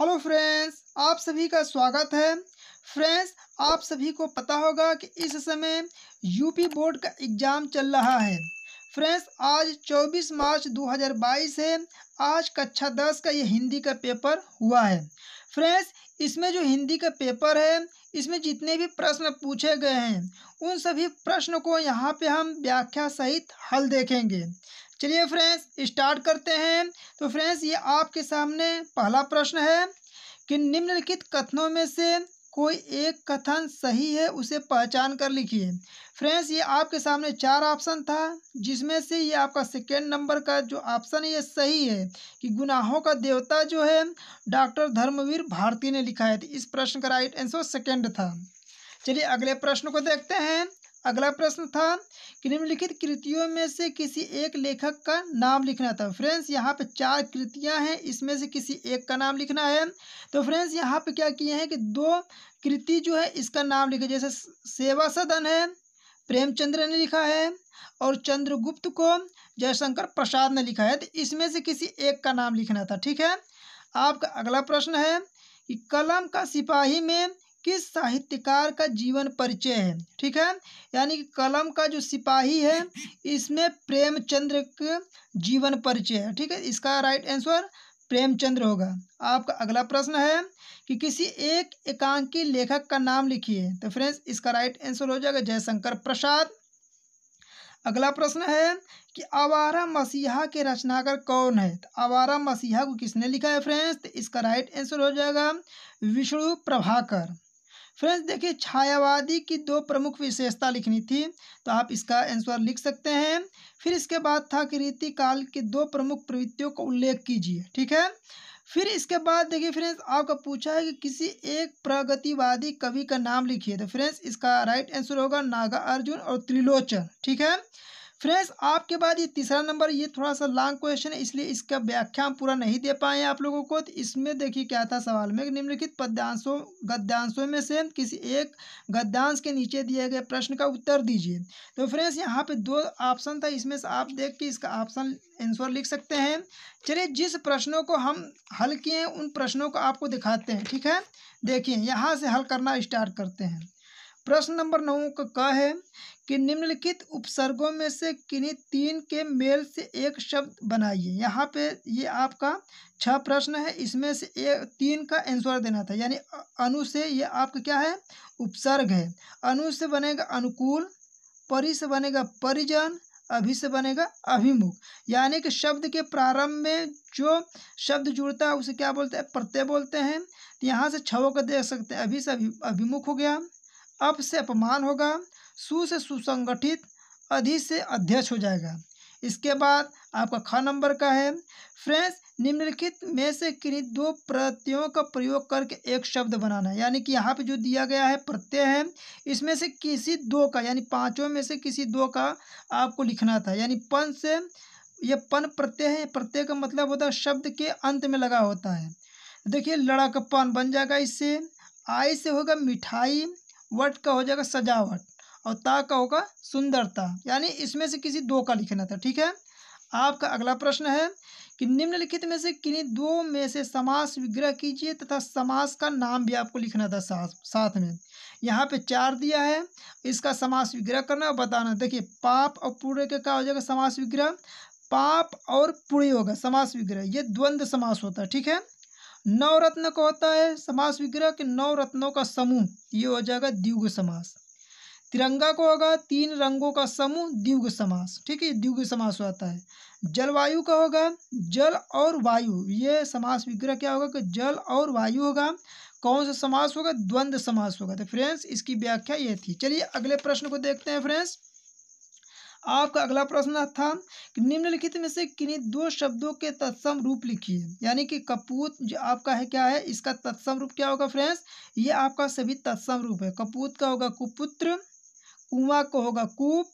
hello friends आप सभी का स्वागत है फ्रेंड्स आप सभी को पता होगा कि इस समय यूपी बोर्ड का एग्ज़ाम चल रहा है फ्रेंड्स आज 24 मार्च 2022 है आज कक्षा 10 का ये हिंदी का पेपर हुआ है फ्रेंड्स इसमें जो हिंदी का पेपर है इसमें जितने भी प्रश्न पूछे गए हैं उन सभी प्रश्न को यहाँ पे हम व्याख्या सहित हल देखेंगे चलिए फ्रेंड्स स्टार्ट करते हैं तो फ्रेंड्स ये आपके सामने पहला प्रश्न है कि निम्नलिखित कथनों में से कोई एक कथन सही है उसे पहचान कर लिखिए फ्रेंड्स ये आपके सामने चार ऑप्शन था जिसमें से ये आपका सेकेंड नंबर का जो ऑप्शन है ये सही है कि गुनाहों का देवता जो है डॉक्टर धर्मवीर भारती ने लिखा है तो इस प्रश्न का राइट आंसर सेकेंड था चलिए अगले प्रश्न को देखते हैं अगला प्रश्न था कि निम्नलिखित कृतियों में से किसी एक लेखक का नाम लिखना था फ्रेंड्स यहाँ पे चार कृतियाँ हैं इसमें से किसी एक का नाम लिखना है तो फ्रेंड्स यहाँ पे क्या किए हैं कि दो कृति जो है इसका नाम लिखे जैसे सेवा सदन है प्रेमचंद्र ने लिखा है और चंद्रगुप्त को जयशंकर प्रसाद ने लिखा है तो इसमें से किसी एक का नाम लिखना था ठीक है आपका अगला प्रश्न है कि कलम का सिपाही में किस साहित्यकार का जीवन परिचय है ठीक है यानी कि कलम का जो सिपाही है इसमें प्रेमचंद्र का जीवन परिचय है ठीक है इसका राइट आंसर प्रेमचंद्र होगा आपका अगला प्रश्न है कि किसी एक एकांकी लेखक का नाम लिखिए तो फ्रेंड्स इसका राइट आंसर हो जाएगा जयशंकर प्रसाद अगला प्रश्न है कि आवारा मसीहा के रचनाकार कौन है तो आवारा मसीहा को किसने लिखा है फ्रेंड्स तो इसका राइट आंसर हो जाएगा विष्णु प्रभाकर फ्रेंड्स देखिए छायावादी की दो प्रमुख विशेषता लिखनी थी तो आप इसका आंसर लिख सकते हैं फिर इसके बाद था कि रीति काल की दो प्रमुख प्रवृत्तियों का उल्लेख कीजिए ठीक है फिर इसके बाद देखिए फ्रेंड्स आपका पूछा है कि किसी एक प्रगतिवादी कवि का नाम लिखिए तो फ्रेंड्स इसका राइट आंसर होगा नागा अर्जुन और त्रिलोचन ठीक है फ्रेंड्स आपके बाद ये तीसरा नंबर ये थोड़ा सा लॉन्ग क्वेश्चन है इसलिए इसका व्याख्या हम पूरा नहीं दे पाए आप लोगों को तो इसमें देखिए क्या था सवाल में निम्नलिखित पद्यांशों गद्यांशों में से किसी एक गद्यांश के नीचे दिए गए प्रश्न का उत्तर दीजिए तो फ्रेंड्स यहाँ पे दो ऑप्शन था इसमें से आप देख के इसका ऑप्शन आंसर लिख सकते हैं चलिए जिस प्रश्नों को हम हल किए हैं उन प्रश्नों को आपको दिखाते हैं ठीक है देखिए यहाँ से हल करना स्टार्ट करते हैं प्रश्न नंबर नौ का है कि निम्नलिखित उपसर्गों में से किन्हीं तीन के मेल से एक शब्द बनाइए यहाँ पे ये आपका छह प्रश्न है इसमें से एक तीन का आंसर देना था यानी अनु से ये आपका क्या है उपसर्ग है अनु से बनेगा अनुकूल परि से बनेगा परिजन अभि से बनेगा अभिमुख यानी कि शब्द के प्रारंभ में जो शब्द जुड़ता है उसे क्या बोलते हैं प्रत्यय बोलते हैं तो यहाँ से छवों का देख सकते हैं अभि से अभिमुख हो गया अप से अपमान होगा सु से सुसंगठित अधि से अध्यक्ष हो जाएगा इसके बाद आपका ख नंबर का है फ्रेंड्स निम्नलिखित में से किन्हीं दो प्रत्ययों का प्रयोग करके एक शब्द बनाना है यानी कि यहाँ पे जो दिया गया है प्रत्यय है इसमें से किसी दो का यानी पांचों में से किसी दो का आपको लिखना था यानी पन से यह पन प्रत्यय है प्रत्यय का मतलब होता है शब्द के अंत में लगा होता है देखिए लड़कपन बन जाएगा इससे आई से होगा मिठाई वट का हो जाएगा सजावट और ता का होगा सुंदरता यानी इसमें से किसी दो का लिखना था ठीक है आपका अगला प्रश्न है कि निम्नलिखित में से किन्हीं दो में से समास विग्रह कीजिए तथा समास का नाम भी आपको लिखना था साथ साथ में यहाँ पे चार दिया है इसका समास विग्रह करना और बताना देखिए पाप और पूरे का क्या हो जाएगा समास विग्रह पाप और पुण्य होगा समास विग्रह ये द्वंद्व समास होता है ठीक है नवरत्न का होता है समास विग्रह के नौ रत्नों का समूह ये हो जाएगा द्युग समास तिरंगा को होगा तीन रंगों का समूह द्युग समास ठीक है द्युग समास होता है जलवायु का होगा जल और वायु ये समास विग्रह क्या होगा कि जल और वायु होगा कौन सा समास होगा द्वंद्व समास होगा तो फ्रेंड्स इसकी व्याख्या ये थी चलिए अगले प्रश्न को देखते हैं फ्रेंड्स आपका अगला प्रश्न था कि निम्नलिखित में से किन्हीं दो शब्दों के तत्सम रूप लिखिए यानी कि कपूत जो आपका है क्या है इसका तत्सम रूप क्या होगा फ्रेंड्स ये आपका सभी तत्सम रूप है कपूत का होगा कुपुत्र कुआ का होगा कूप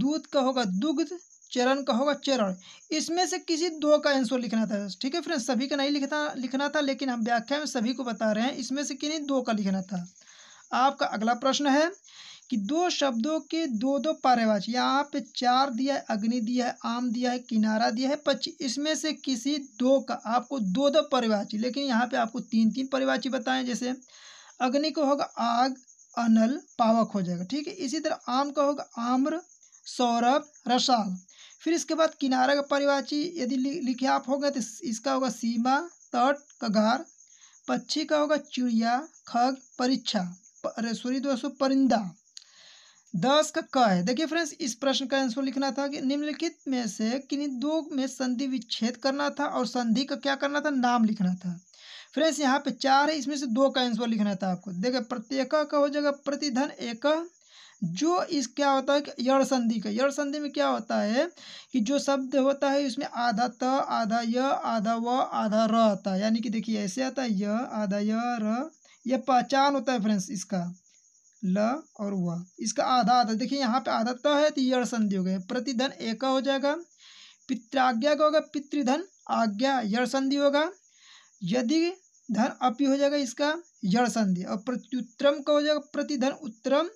दूध का होगा दुग्ध चरण का होगा चरण इसमें से किसी दो का आंसर लिखना था ठीक है फ्रेंड्स सभी का नहीं लिखना लिखना था लेकिन हम व्याख्या में सभी को बता रहे हैं इसमें से किन्हीं दो का लिखना था आपका अगला प्रश्न है कि दो शब्दों के दो दो पर्यायवाची यहाँ पे चार दिया है अग्नि दिया है आम दिया है किनारा दिया है पक्षी इसमें से किसी दो का आपको दो दो पर्यायवाची लेकिन यहाँ पे आपको तीन तीन पर्यायवाची बताएं जैसे अग्नि का होगा आग अनल पावक हो जाएगा ठीक है इसी तरह आम का होगा आम्र सौरभ रसाल फिर इसके बाद किनारा का परिवाची यदि लिखे आप होगा तो इसका होगा सीमा तट कगार पक्षी का होगा चिड़िया खग परीक्षा सॉरी दोस्तों परिंदा दस का क है देखिए फ्रेंड्स इस प्रश्न का आंसर लिखना था कि निम्नलिखित में से किन्हीं दो में संधि विच्छेद करना था और संधि का क्या करना था नाम लिखना था फ्रेंड्स यहाँ पे चार है इसमें से दो का आंसर लिखना था आपको देखिए प्रत्येक का हो जाएगा प्रतिधन एक जो इस क्या होता है कि यड़ संधि का यड़ संधि में क्या होता है कि जो शब्द होता है उसमें आधा त आधा य आधा व आधा र आता है यानी कि देखिए ऐसे आता है य आधा य र यह पहचान होता है फ्रेंड्स इसका ल और व इसका आधा आधा देखिए यहाँ पे आधा त है तो यड़ संधि हो गए प्रतिधन एक हो जाएगा पितृाज्ञा का होगा पितृधन आज्ञा यड़ संधि होगा यदि धन अपि हो जाएगा इसका यड़ संधि और प्रत्युत्तरम का हो जाएगा प्रतिधन उत्तरम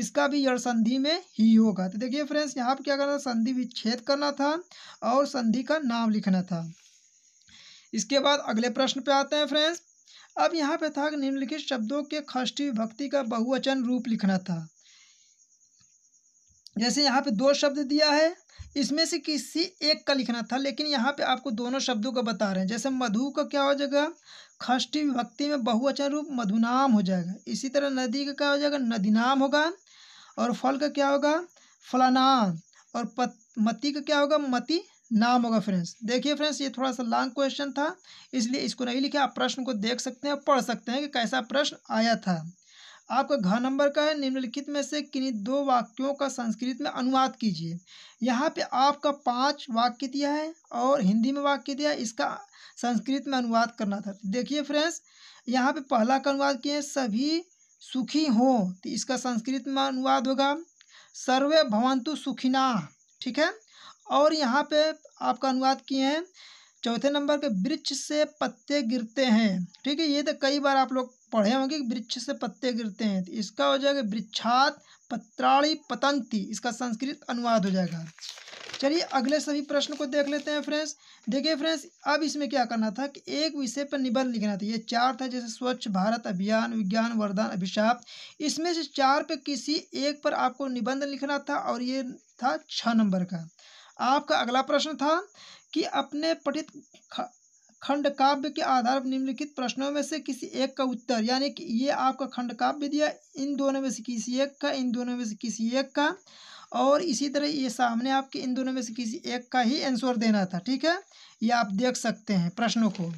इसका भी यड़ संधि में ही होगा तो देखिए फ्रेंड्स यहाँ पे क्या करना था संधि विच्छेद करना था और संधि का नाम लिखना था इसके बाद अगले प्रश्न पे आते हैं फ्रेंड्स अब यहाँ पे था कि निम्नलिखित शब्दों के खष्टी विभक्ति का बहुवचन रूप लिखना था जैसे यहाँ पे दो शब्द दिया है इसमें से किसी एक का लिखना था लेकिन यहाँ पे आपको दोनों शब्दों का बता रहे हैं जैसे मधु का क्या हो जाएगा खष्टी विभक्ति में बहुवचन रूप मधुनाम हो जाएगा इसी तरह नदी का क्या हो जाएगा नदीनाम होगा और फल का क्या होगा फलानाम और पत मती का क्या होगा मती नाम होगा फ्रेंड्स देखिए फ्रेंड्स ये थोड़ा सा लॉन्ग क्वेश्चन था इसलिए इसको नहीं लिखा आप प्रश्न को देख सकते हैं पढ़ सकते हैं कि कैसा प्रश्न आया था आपका घर नंबर का है निम्नलिखित में से किन्हीं दो वाक्यों का संस्कृत में अनुवाद कीजिए यहाँ पे आपका पांच वाक्य दिया है और हिंदी में वाक्य दिया है इसका संस्कृत में अनुवाद करना था देखिए फ्रेंड्स यहाँ पे पहला का अनुवाद किए सभी सुखी हों तो इसका संस्कृत में अनुवाद होगा सर्वे भवंतु सुखिना ठीक है और यहाँ पे आपका अनुवाद किए हैं चौथे नंबर के वृक्ष से पत्ते गिरते हैं ठीक है ये तो कई बार आप लोग पढ़े होंगे कि वृक्ष से पत्ते गिरते हैं तो इसका हो जाएगा वृक्षात पत्राणी पतंती इसका संस्कृत अनुवाद हो जाएगा चलिए अगले सभी प्रश्न को देख लेते हैं फ्रेंड्स देखिए फ्रेंड्स अब इसमें क्या करना था कि एक विषय पर निबंध लिखना था ये चार था जैसे स्वच्छ भारत अभियान विज्ञान वरदान अभिशाप इसमें से चार पे किसी एक पर आपको निबंध लिखना था और ये था छः नंबर का आपका अगला प्रश्न था कि अपने पठित खंड काव्य के आधार पर निम्नलिखित प्रश्नों में से किसी एक का उत्तर यानी कि ये आपका खंड काव्य दिया इन दोनों में से किसी एक का इन दोनों में से किसी एक का और इसी तरह ये सामने आपके इन दोनों में से किसी एक का ही आंसर देना था ठीक है ये आप देख सकते हैं प्रश्नों को